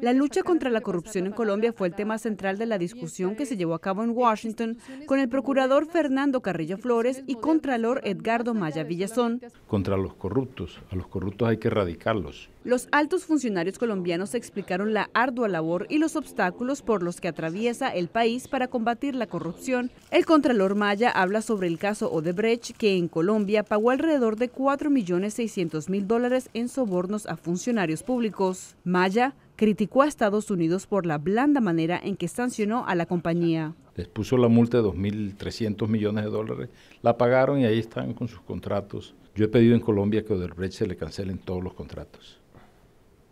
La lucha contra la corrupción en Colombia fue el tema central de la discusión que se llevó a cabo en Washington con el procurador Fernando Carrillo Flores y contralor Edgardo Maya Villazón. Contra los corruptos, a los corruptos hay que erradicarlos. Los altos funcionarios colombianos explicaron la ardua labor y los obstáculos por los que atraviesa el país para combatir la corrupción. El contralor Maya habla sobre el caso Odebrecht, que en Colombia pagó alrededor de 4.600.000 dólares en sobornos a funcionarios públicos. Maya criticó a Estados Unidos por la blanda manera en que sancionó a la compañía. Les puso la multa de 2.300 millones de dólares, la pagaron y ahí están con sus contratos. Yo he pedido en Colombia que a Odebrecht se le cancelen todos los contratos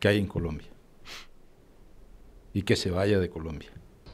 que hay en Colombia y que se vaya de Colombia.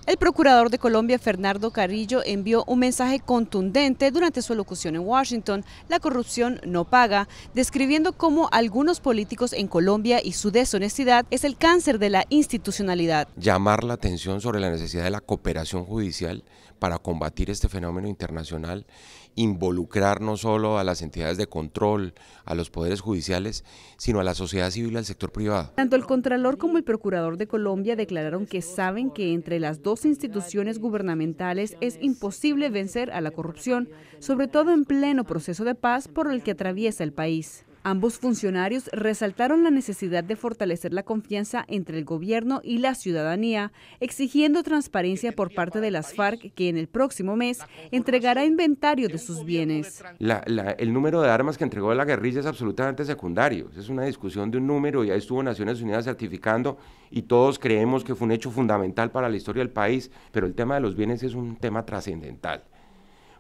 El procurador de Colombia, Fernando Carrillo, envió un mensaje contundente durante su locución en Washington, La corrupción no paga, describiendo cómo algunos políticos en Colombia y su deshonestidad es el cáncer de la institucionalidad. Llamar la atención sobre la necesidad de la cooperación judicial para combatir este fenómeno internacional, involucrar no solo a las entidades de control, a los poderes judiciales, sino a la sociedad civil y al sector privado. Tanto el Contralor como el Procurador de Colombia declararon que saben que entre las dos instituciones gubernamentales es imposible vencer a la corrupción, sobre todo en pleno proceso de paz por el que atraviesa el país. Ambos funcionarios resaltaron la necesidad de fortalecer la confianza entre el gobierno y la ciudadanía, exigiendo transparencia por parte de las FARC, que en el próximo mes entregará inventario de sus bienes. el número de armas que entregó la guerrilla es absolutamente secundario. Es una discusión de un número, y ya estuvo Naciones Unidas certificando y todos creemos que fue un hecho fundamental para la historia del país, pero el tema de los bienes es un tema trascendental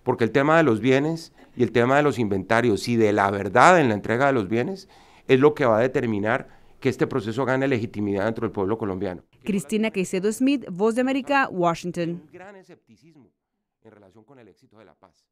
porque el tema de los bienes y el tema de los inventarios y de la verdad en la entrega de los bienes es lo que va a determinar que este proceso gane legitimidad dentro del pueblo colombiano. Cristina Caicedo Smith, Voz de América, Washington. en relación con el éxito de la paz.